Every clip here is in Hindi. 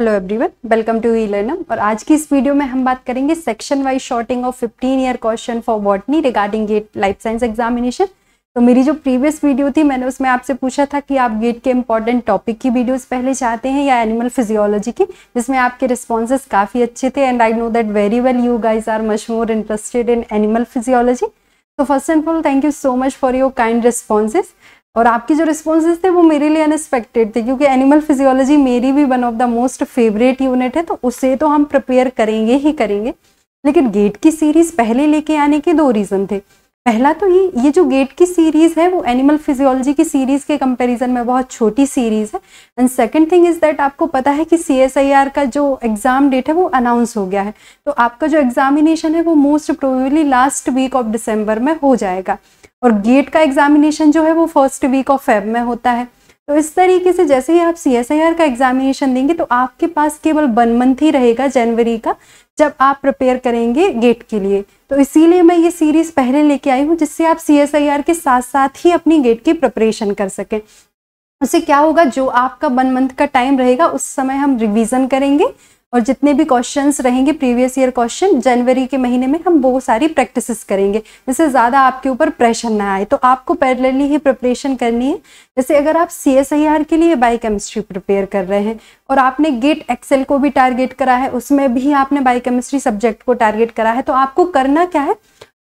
hello everyone welcome to E Learnam और आज की इस वीडियो में हम बात करेंगे section wise sorting of 15 year question for botany regarding GATE life science examination तो मेरी जो प्रीवियस वीडियो थी मैंने उसमें आपसे पूछा था कि आप गेट के इंपॉर्टेंट टॉपिक की वीडियोस पहले चाहते हैं या एनिमल फिजियोलॉजी की जिसमें आपके रिस्पॉन्सेज काफ़ी अच्छे थे and I know that very well you guys are much more interested in animal physiology तो first and all thank you so much for your kind responses और आपके जो रिस्पॉन्सेज थे वो मेरे लिए अनएक्सपेक्टेड थे क्योंकि एनिमल फिजियोलॉजी मेरी भी one of the most favourite unit है तो उसे तो हम प्रिपेयर करेंगे ही करेंगे लेकिन गेट की सीरीज़ पहले लेके आने के दो रीज़न थे पहला तो ये ये जो गेट की सीरीज़ है वो एनिमल फिजियोलॉजी की सीरीज़ के कंपैरिजन में बहुत छोटी सीरीज़ है and second thing is that आपको पता है कि सी का जो एग्ज़ाम डेट है वो अनाउंस हो गया है तो आपका जो एग्ज़ामिनेशन है वो most probably last week of दिसंबर में हो जाएगा और गेट का एग्जामिनेशन जो है वो फर्स्ट वीक ऑफ फेब में होता है तो इस तरीके से जैसे ही आप सी का एग्जामिनेशन देंगे तो आपके पास केवल वन मंथ ही रहेगा जनवरी का जब आप प्रिपेयर करेंगे गेट के लिए तो इसीलिए मैं ये सीरीज पहले लेके आई हूँ जिससे आप सी के साथ साथ ही अपनी गेट की प्रिपरेशन कर सकें उससे क्या होगा जो आपका वन मंथ का टाइम रहेगा उस समय हम रिविजन करेंगे और जितने भी क्वेश्चंस रहेंगे प्रीवियस ईयर क्वेश्चन जनवरी के महीने में हम वो सारी प्रैक्टिसेस करेंगे जिससे ज़्यादा आपके ऊपर प्रेशर ना आए तो आपको पैरेलली ही प्रिपरेशन करनी है जैसे अगर आप सी एस आई आर के लिए बाई केमिस्ट्री प्रिपेयर कर रहे हैं और आपने गेट एक्सेल को भी टारगेट करा है उसमें भी आपने बाई केमिस्ट्री सब्जेक्ट को टारगेट करा है तो आपको करना क्या है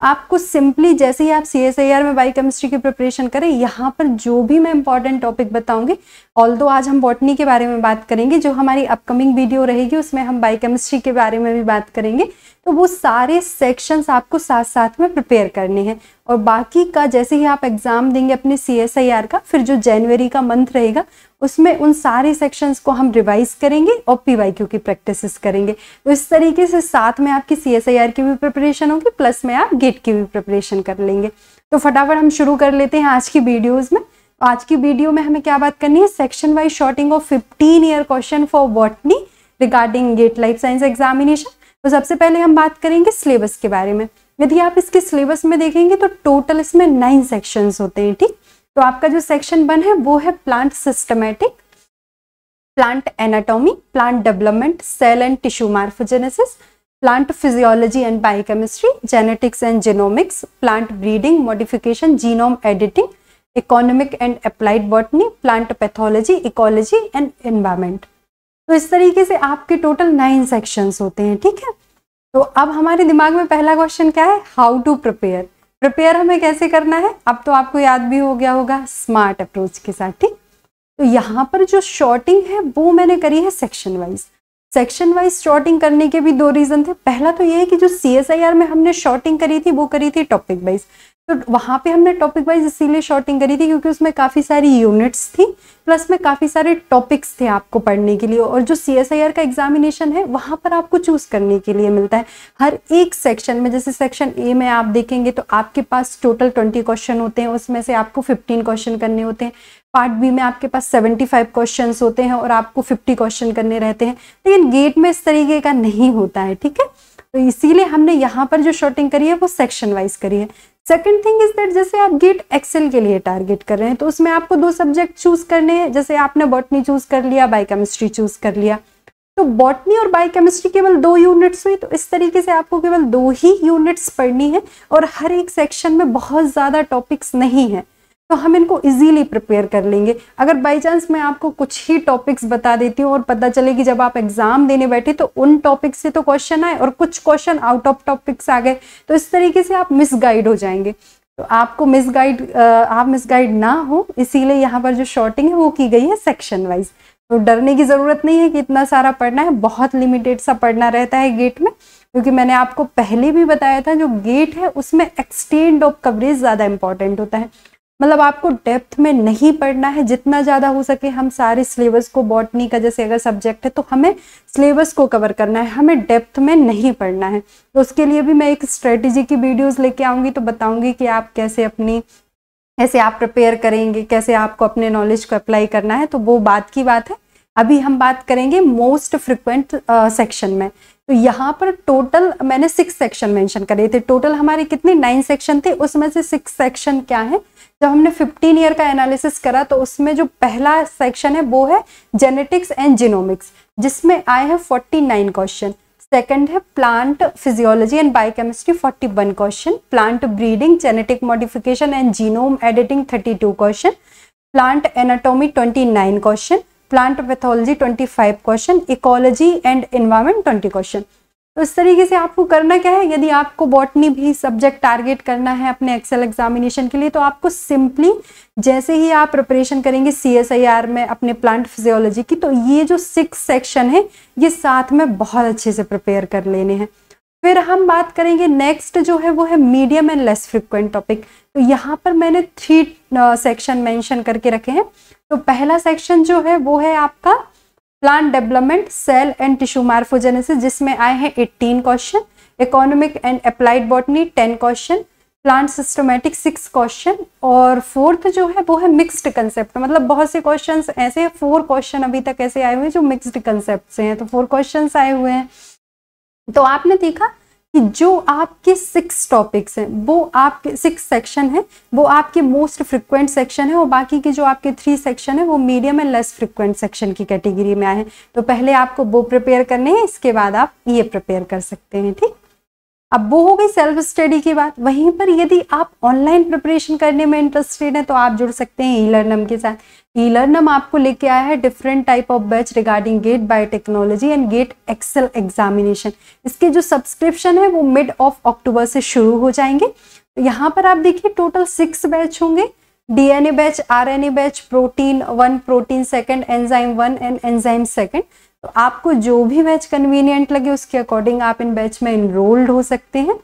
आपको सिंपली जैसे ही आप सी एस आई आर में बाई केमिस्ट्री की प्रिपरेशन करें यहाँ पर जो भी मैं इंपॉर्टेंट टॉपिक बताऊंगी ऑल आज हम बॉटनी के बारे में बात करेंगे जो हमारी अपकमिंग वीडियो रहेगी उसमें हम बाई केमिस्ट्री के बारे में भी बात करेंगे तो वो सारे सेक्शंस आपको साथ साथ में प्रिपेयर करने हैं और बाकी का जैसे ही आप एग्ज़ाम देंगे अपने सी का फिर जो जनवरी का मंथ रहेगा उसमें उन सारे सेक्शंस को हम रिवाइज करेंगे और पीवाईक्यू की प्रैक्टिसेस करेंगे तो इस तरीके से साथ में आपकी सी की भी प्रिपरेशन होगी प्लस में आप गेट की भी प्रिपरेशन कर लेंगे तो फटाफट हम शुरू कर लेते हैं आज की वीडियोज़ में तो आज की वीडियो में हमें क्या बात करनी है section wise sorting of fifteen year question for botany regarding GATE life science examination तो सबसे पहले हम बात करेंगे सिलेबस के बारे में यदि आप इसके सिलेबस में देखेंगे तो टोटल इसमें नाइन सेक्शंस होते हैं ठीक तो आपका जो सेक्शन वन है वो है plant systematic plant anatomy plant development cell and tissue morphogenesis plant physiology and biochemistry genetics and genomics plant breeding modification genome editing economic and applied botany plant pathology ecology and environment तो इस तरीके से आपके टोटल नाइन सेक्शंस होते हैं ठीक है तो अब हमारे दिमाग में पहला क्वेश्चन क्या है हाउ टू प्रिपेयर प्रिपेयर हमें कैसे करना है अब तो आपको याद भी हो गया होगा स्मार्ट अप्रोच के साथ ठीक तो यहाँ पर जो शॉर्टिंग है वो मैंने करी है section wise section wise sorting करने के भी दो रीज़न थे पहला तो ये है कि जो सी में हमने शॉर्टिंग करी थी वो करी थी टॉपिक वाइज तो वहाँ पे हमने टॉपिक वाइज इसीलिए शॉर्टिंग करी थी क्योंकि उसमें काफ़ी सारी यूनिट्स थी प्लस में काफ़ी सारे टॉपिक्स थे आपको पढ़ने के लिए और जो सी का एग्जामिनेशन है वहाँ पर आपको चूज़ करने के लिए मिलता है हर एक सेक्शन में जैसे सेक्शन ए में आप देखेंगे तो आपके पास टोटल ट्वेंटी क्वेश्चन होते हैं उसमें से आपको फिफ्टीन क्वेश्चन करने होते हैं पार्ट बी में आपके पास 75 क्वेश्चंस होते हैं और आपको 50 क्वेश्चन करने रहते हैं लेकिन गेट में इस तरीके का नहीं होता है ठीक है तो इसीलिए हमने यहाँ पर जो शॉर्टिंग करी है वो सेक्शन वाइज करी है सेकेंड थिंग इज दैट जैसे आप गेट एक्सेल के लिए टारगेट कर रहे हैं तो उसमें आपको दो सब्जेक्ट चूज करने हैं जैसे आपने बॉटनी चूज कर लिया बायोकेमिस्ट्री चूज कर लिया तो बॉटनी और बायोकेमिस्ट्री केवल दो यूनिट्स हुई तो इस तरीके से आपको केवल दो ही यूनिट्स पढ़नी है और हर एक सेक्शन में बहुत ज़्यादा टॉपिक्स नहीं है तो हम इनको इजीली प्रिपेयर कर लेंगे अगर बाई चांस मैं आपको कुछ ही टॉपिक्स बता देती हूँ और पता चले कि जब आप एग्जाम देने बैठे तो उन टॉपिक्स से तो क्वेश्चन आए और कुछ क्वेश्चन आउट ऑफ टॉपिक्स आ गए तो इस तरीके से आप मिसगाइड हो जाएंगे तो आपको मिसगाइड आप मिसगाइड ना हो इसीलिए यहाँ पर जो शॉर्टिंग है वो की गई है सेक्शन वाइज तो डरने की ज़रूरत नहीं है कि इतना सारा पढ़ना है बहुत लिमिटेड सा पढ़ना रहता है गेट में क्योंकि मैंने आपको पहले भी बताया था जो गेट है उसमें एक्सटेंड ऑफ कवरेज ज़्यादा इंपॉर्टेंट होता है मतलब आपको डेप्थ में नहीं पढ़ना है जितना ज़्यादा हो सके हम सारे सिलेबस को बॉटनी का जैसे अगर सब्जेक्ट है तो हमें सिलेबस को कवर करना है हमें डेप्थ में नहीं पढ़ना है तो उसके लिए भी मैं एक स्ट्रेटजी की वीडियोस लेके आऊँगी तो बताऊँगी कि आप कैसे अपनी कैसे आप प्रिपेयर करेंगे कैसे आपको अपने नॉलेज को अप्लाई करना है तो वो बात की बात है अभी हम बात करेंगे मोस्ट फ्रिक्वेंट सेक्शन में तो यहाँ पर टोटल मैंने सिक्स सेक्शन मेंशन करे थे टोटल हमारे कितने नाइन सेक्शन थे उसमें से सिक्स सेक्शन क्या है जब हमने फिफ्टीन ईयर का एनालिसिस करा तो उसमें जो पहला सेक्शन है वो है जेनेटिक्स एंड जीनोमिक्स जिसमें आए हैं फोर्टी नाइन क्वेश्चन सेकेंड है plant physiology and biochemistry 41 question plant breeding genetic modification and genome editing 32 question plant anatomy 29 question plant pathology 25 question ecology and environment 20 question तो इस तरीके से आपको करना क्या है यदि आपको बॉटनी भी सब्जेक्ट टारगेट करना है अपने एक्सेल एग्जामिनेशन के लिए तो आपको सिंपली जैसे ही आप प्रिपरेशन करेंगे सी एस आई आर में अपने प्लांट फिजियोलॉजी की तो ये जो सिक्स सेक्शन है ये साथ में बहुत अच्छे से प्रिपेयर कर लेने हैं फिर हम बात करेंगे नेक्स्ट जो है वो है medium and less frequent topic तो यहाँ पर मैंने थ्री सेक्शन मेंशन करके रखे हैं तो पहला सेक्शन जो है वो है आपका plant development cell and tissue morphogenesis जिसमें आए हैं eighteen question economic and applied botany ten question plant systematic six question और फोर्थ जो है वो है मिक्स्ड कंसेप्ट मतलब बहुत से क्वेश्चन ऐसे हैं फोर क्वेश्चन अभी तक ऐसे आए हुए हैं जो मिक्स्ड कंसेप्ट से हैं तो फोर क्वेश्चन आए हुए हैं तो आपने देखा कि जो आपके सिक्स टॉपिक्स हैं वो आपके सिक्स सेक्शन है वो आपके मोस्ट फ्रिक्वेंट सेक्शन है और बाकी के जो आपके थ्री सेक्शन है वो medium and less frequent section की कैटेगरी में आए हैं तो पहले आपको वो प्रिपेयर करने हैं इसके बाद आप ये प्रिपेयर कर सकते हैं ठीक अब वो हो गई सेल्फ स्टडी की बात वहीं पर यदि आप ऑनलाइन प्रिपरेशन करने में इंटरेस्टेड हैं तो आप जुड़ सकते हैं ई लर्नम के साथ ई लर्नम आपको लेके आया है different type of batch regarding GATE biotechnology and GATE XL examination इसके जो सब्सक्रिप्शन है वो मिड ऑफ अक्टूबर से शुरू हो जाएंगे यहाँ पर आप देखिए टोटल सिक्स बैच होंगे DNA batch RNA batch protein one protein second enzyme one and enzyme second तो आपको जो भी बैच कन्वीनियंट लगे उसके अकॉर्डिंग आप इन बैच में इनरोल्ड हो सकते हैं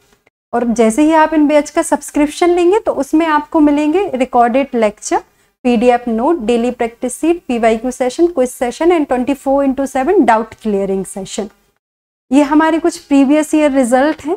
और जैसे ही आप इन बैच का सब्सक्रिप्शन लेंगे तो उसमें आपको मिलेंगे recorded lecture PDF note daily practice sheet PYQ session quiz session and twenty four into seven doubt clearing session ये हमारे कुछ प्रीवियस ईयर रिजल्ट हैं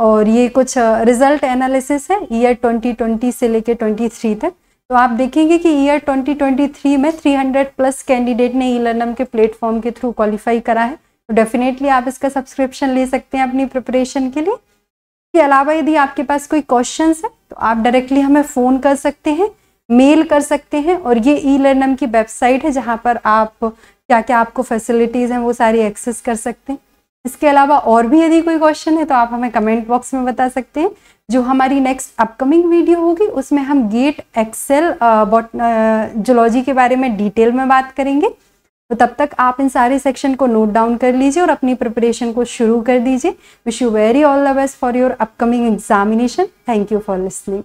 और ये कुछ रिजल्ट एनालिसिस है ईयर 2020 से लेके 23 तक तो आप देखेंगे कि ईयर 2023 में 300 प्लस कैंडिडेट ने ई लर्नम के प्लेटफॉर्म के थ्रू क्वालिफाई करा है तो डेफिनेटली आप इसका सब्सक्रिप्शन ले सकते हैं अपनी प्रिपरेशन के लिए इसके अलावा यदि आपके पास कोई क्वेश्चन है तो आप डायरेक्टली हमें फ़ोन कर सकते हैं मेल कर सकते हैं और ये ई लर्नम की वेबसाइट है जहाँ पर आप क्या क्या आपको फैसिलिटीज़ हैं वो सारी एक्सेस कर सकते हैं इसके अलावा और भी यदि कोई क्वेश्चन है तो आप हमें कमेंट बॉक्स में बता सकते हैं जो हमारी नेक्स्ट अपकमिंग वीडियो होगी उसमें हम गेट एक्सेल बॉट जोलॉजी के बारे में डिटेल में बात करेंगे तो तब तक आप इन सारे सेक्शन को नोट डाउन कर लीजिए और अपनी प्रिपरेशन को शुरू कर दीजिए wish you very all the best for your upcoming examination thank you for listening